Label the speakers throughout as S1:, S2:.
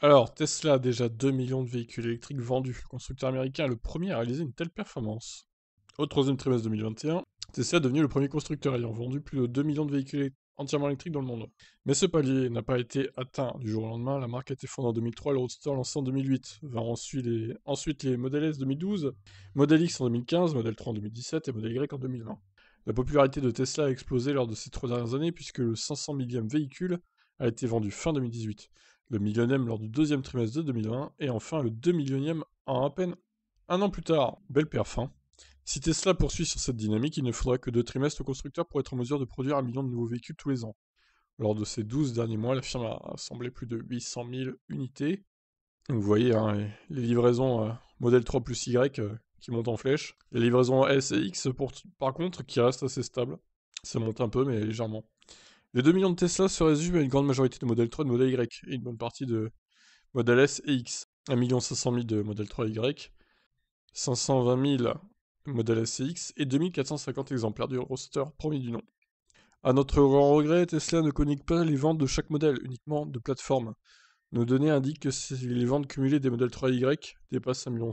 S1: Alors, Tesla, a déjà 2 millions de véhicules électriques vendus. Le constructeur américain est le premier à réaliser une telle performance. Au troisième trimestre 2021, Tesla est devenu le premier constructeur ayant vendu plus de 2 millions de véhicules entièrement électriques dans le monde. Mais ce palier n'a pas été atteint du jour au lendemain. La marque a été fondée en 2003, le Roadster lancé en 2008. va ensuite les, ensuite les Model S 2012, Model X en 2015, Model 3 en 2017 et Model Y en 2020. La popularité de Tesla a explosé lors de ces trois dernières années puisque le 500 millième véhicule a été vendu fin 2018 le millionième lors du deuxième trimestre de 2020, et enfin le deux millionième en à peine un an plus tard. Belle perf, hein. Si Tesla poursuit sur cette dynamique, il ne faudra que deux trimestres au constructeur pour être en mesure de produire un million de nouveaux véhicules tous les ans. Lors de ces douze derniers mois, la firme a assemblé plus de 800 000 unités. vous voyez, hein, les livraisons euh, modèle 3 plus Y euh, qui montent en flèche. Les livraisons S et X, par contre, qui restent assez stables. Ça monte un peu, mais légèrement. Les 2 millions de Tesla se résument à une grande majorité de Model 3 et de Model Y, et une bonne partie de Model S et X. 1 500 000 de Model 3 Y, 520 000 Model S et X, et 2450 exemplaires du roster premier du nom. A notre grand regret, Tesla ne communique pas les ventes de chaque modèle, uniquement de plateforme. Nos données indiquent que les ventes cumulées des modèles 3Y dépassent 1,5 million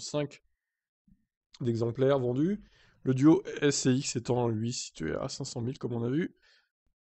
S1: d'exemplaires vendus, le duo S et X étant lui situé à 500 000 comme on a vu,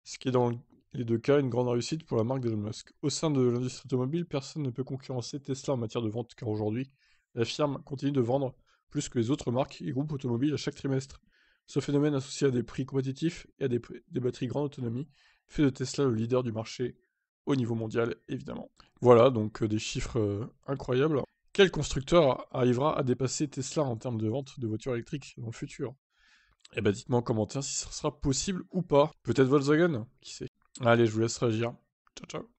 S1: ce qui est dans les deux cas, une grande réussite pour la marque de d'Elon Musk. Au sein de l'industrie automobile, personne ne peut concurrencer Tesla en matière de vente, car aujourd'hui, la firme continue de vendre plus que les autres marques et groupes automobiles à chaque trimestre. Ce phénomène associé à des prix compétitifs et à des, batteries grande autonomie fait de Tesla le leader du marché au niveau mondial, évidemment. Voilà, donc euh, des chiffres euh, incroyables. Quel constructeur arrivera à dépasser Tesla en termes de vente de voitures électriques dans le futur eh bien, dites-moi en commentaire si ce sera possible ou pas. Peut-être Volkswagen, qui sait. Allez, je vous laisse réagir. Ciao, ciao.